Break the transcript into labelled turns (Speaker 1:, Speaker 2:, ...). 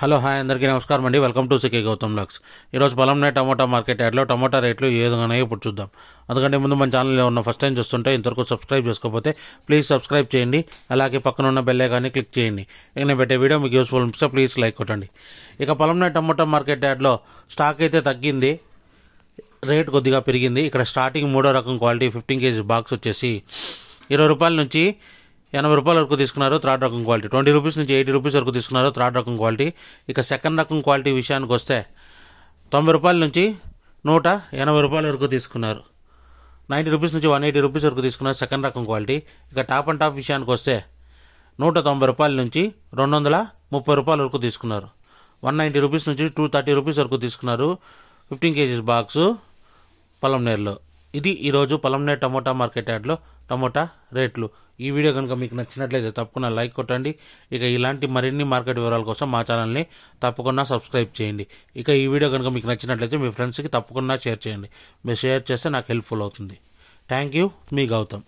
Speaker 1: hello hi అందరికీ నమస్కారం అండి వెల్కమ్ టు సికే గౌతమ్ లక్స్ ఈరోజు పొలంనే టమోటా మార్కెట్ యాడ్లో టమోటా రేట్లు ఏ విధంగా ఇప్పుడు చూద్దాం అందుకంటే ముందు మన ఛానల్ ఉన్న ఫస్ట్ టైం చూస్తుంటే ఇంతవరకు సబ్స్క్రైబ్ చేసుకోకపోతే ప్లీజ్ సబ్స్క్రైబ్ చేయండి అలాగే పక్కన ఉన్న బెల్లే కానీ క్లిక్ చేయండి ఇక నేను పెట్టే వీడియో మీకు యూస్ఫుల్ ఉంటే ప్లీజ్ లైక్ కొట్టండి ఇక పొలంనే టమోటా మార్కెట్ యాడ్లో స్టాక్ అయితే తగ్గింది రేట్ కొద్దిగా పెరిగింది ఇక్కడ స్టార్టింగ్ మూడో రకం క్వాలిటీ ఫిఫ్టీన్ కేజీ బాక్స్ వచ్చేసి ఇరవై రూపాయల నుంచి ఎనభై రూపాయల వరకు తీసుకున్నారు థర్డ్ రకం క్వాలిటీ ట్వంటీ రూపీస్ నుంచి ఎయిటీ రూపీస్ వరకు తీసుకున్నారు థర్డ్ రకం క్వాలిటీ ఇక సెకండ్ రకం క్వాలిటీ విషయానికి వస్తే తొంభై రూపాయల నుంచి నూట ఎనభై రూపాయల వరకు తీసుకున్నారు నైంటీ రూపీస్ నుంచి వన్ ఎయిటీ రూపీస్ వరకు తీసుకున్నారు సెకండ్ రకం క్వాలిటీ ఇక టాప్ అండ్ టాప్ విషయానికి వస్తే నూట తొంభై రూపాయల నుంచి రెండు వందల ముప్పై రూపాయల వరకు తీసుకున్నారు వన్ నైంటీ రూపీస్ నుంచి టూ థర్టీ రూపీస్ వరకు తీసుకున్నారు ఫిఫ్టీన్ కేజీస్ బాక్సు పొలం నీళ్ళు ఇది ఈరోజు పొలంనే టమోటా మార్కెట్ యార్డ్లో టమోటా రేట్లు ఈ వీడియో కనుక మీకు నచ్చినట్లయితే తప్పకుండా లైక్ కొట్టండి ఇక ఇలాంటి మరిన్ని మార్కెట్ వివరాల కోసం మా ఛానల్ని తప్పకుండా సబ్స్క్రైబ్ చేయండి ఇక ఈ వీడియో కనుక మీకు నచ్చినట్లయితే మీ ఫ్రెండ్స్కి తప్పకుండా షేర్ చేయండి మీరు షేర్ చేస్తే నాకు హెల్ప్ఫుల్ అవుతుంది థ్యాంక్ యూ మీ గౌతమ్